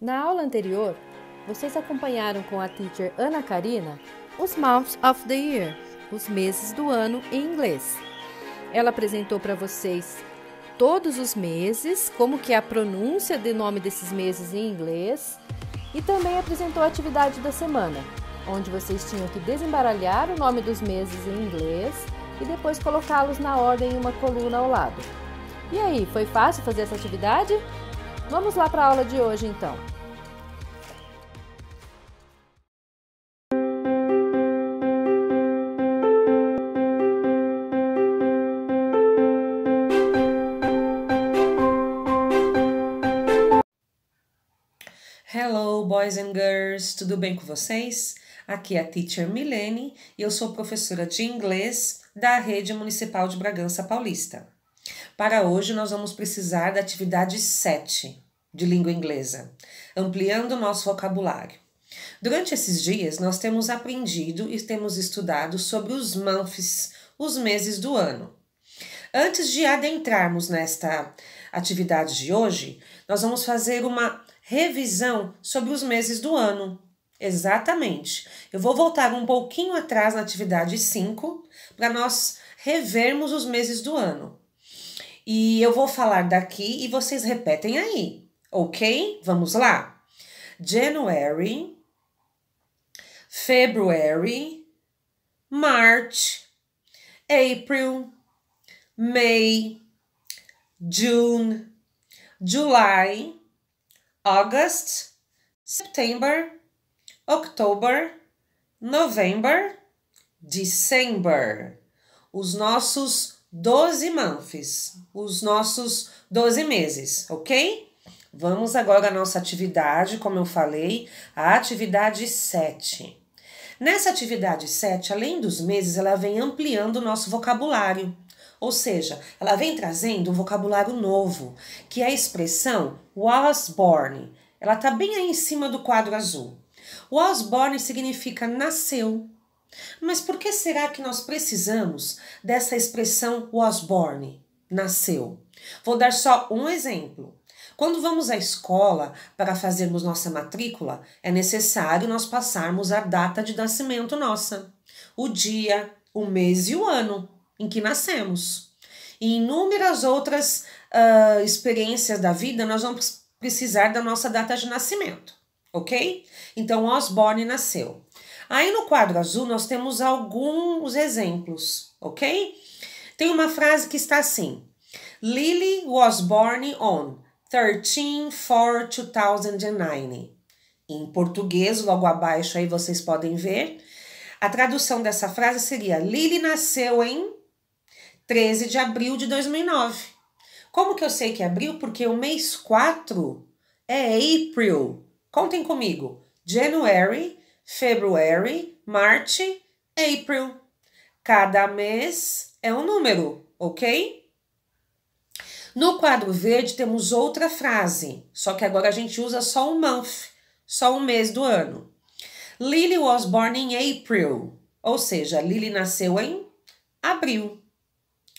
Na aula anterior, vocês acompanharam com a teacher Ana Karina os Months of the Year, os meses do ano em inglês. Ela apresentou para vocês todos os meses, como que é a pronúncia do nome desses meses em inglês, e também apresentou a atividade da semana, onde vocês tinham que desembaralhar o nome dos meses em inglês e depois colocá-los na ordem em uma coluna ao lado. E aí, foi fácil fazer essa atividade? Vamos lá para a aula de hoje então. Hello, boys and girls, tudo bem com vocês? Aqui é a Teacher Milene e eu sou professora de inglês da Rede Municipal de Bragança Paulista. Para hoje nós vamos precisar da atividade 7 de língua inglesa, ampliando o nosso vocabulário. Durante esses dias nós temos aprendido e temos estudado sobre os months, os meses do ano. Antes de adentrarmos nesta atividade de hoje, nós vamos fazer uma revisão sobre os meses do ano. Exatamente. Eu vou voltar um pouquinho atrás na atividade 5 para nós revermos os meses do ano. E eu vou falar daqui e vocês repetem aí, ok? Vamos lá. January, February, March, April, May, June, July, August, September October, November, December. Os nossos 12 months, os nossos 12 meses, ok? Vamos agora à nossa atividade, como eu falei, a atividade 7. Nessa atividade 7, além dos meses, ela vem ampliando o nosso vocabulário. Ou seja, ela vem trazendo um vocabulário novo, que é a expressão was born. Ela está bem aí em cima do quadro azul. Was Osborne significa nasceu. Mas por que será que nós precisamos dessa expressão Osborne, nasceu? Vou dar só um exemplo. Quando vamos à escola para fazermos nossa matrícula, é necessário nós passarmos a data de nascimento nossa, o dia, o mês e o ano em que nascemos. E inúmeras outras uh, experiências da vida, nós vamos precisar da nossa data de nascimento ok? Então Osborne nasceu. Aí no quadro azul nós temos alguns exemplos, ok? Tem uma frase que está assim: Lily was born on 13 4 2009. Em português, logo abaixo aí vocês podem ver. A tradução dessa frase seria: Lily nasceu em 13 de abril de 2009. Como que eu sei que é abril? Porque o mês 4 é April, Contem comigo. January, February, March, April. Cada mês é um número, ok? No quadro verde temos outra frase, só que agora a gente usa só um month, só um mês do ano. Lily was born in April, ou seja, Lily nasceu em abril,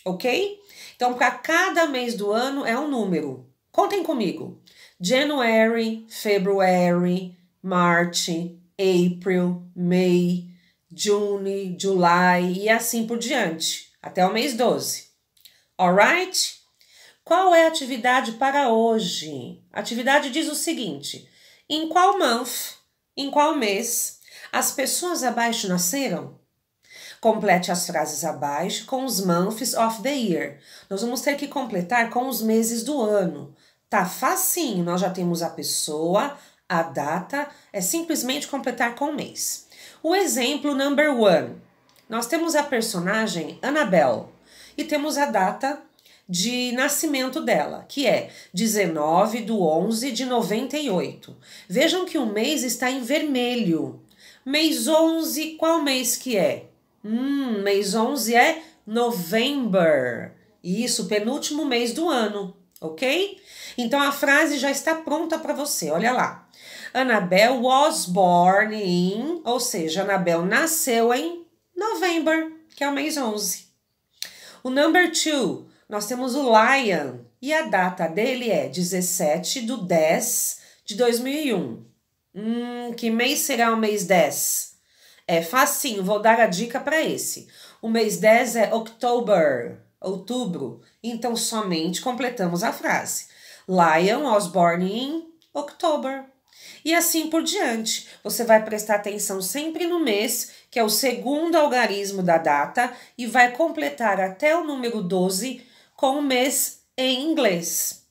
ok? Então, para cada mês do ano é um número. Contem comigo. January, February, March, April, May, June, July e assim por diante, até o mês 12. Alright? Qual é a atividade para hoje? A atividade diz o seguinte: em qual month, em qual mês, as pessoas abaixo nasceram? Complete as frases abaixo com os months of the year. Nós vamos ter que completar com os meses do ano. Tá facinho, nós já temos a pessoa, a data, é simplesmente completar com o mês. O exemplo number one. Nós temos a personagem Annabelle e temos a data de nascimento dela, que é 19 do 11 de 98. Vejam que o mês está em vermelho. Mês 11, qual mês que é? Hum, mês 11 é November. Isso, penúltimo mês do ano, ok? Então a frase já está pronta para você, olha lá. Annabel was born in, ou seja, Anabel nasceu em November, que é o mês 11. O number 2, nós temos o Lion, e a data dele é 17 do 10 de 2001. Hum, que mês será o mês 10? É facinho, vou dar a dica para esse. O mês 10 é October, outubro. Então somente completamos a frase. Lion was born in October. E assim por diante. Você vai prestar atenção sempre no mês, que é o segundo algarismo da data, e vai completar até o número 12 com o mês em inglês.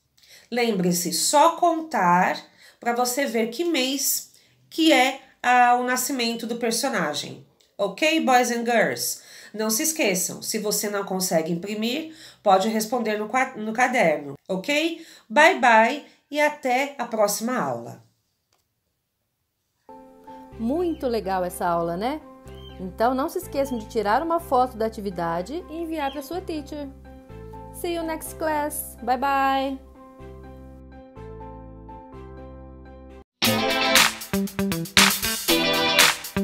Lembre-se, só contar para você ver que mês que é ao nascimento do personagem. Ok, boys and girls? Não se esqueçam, se você não consegue imprimir, pode responder no, no caderno, ok? Bye bye e até a próxima aula. Muito legal essa aula, né? Então não se esqueçam de tirar uma foto da atividade e enviar para sua teacher. See you next class. Bye bye.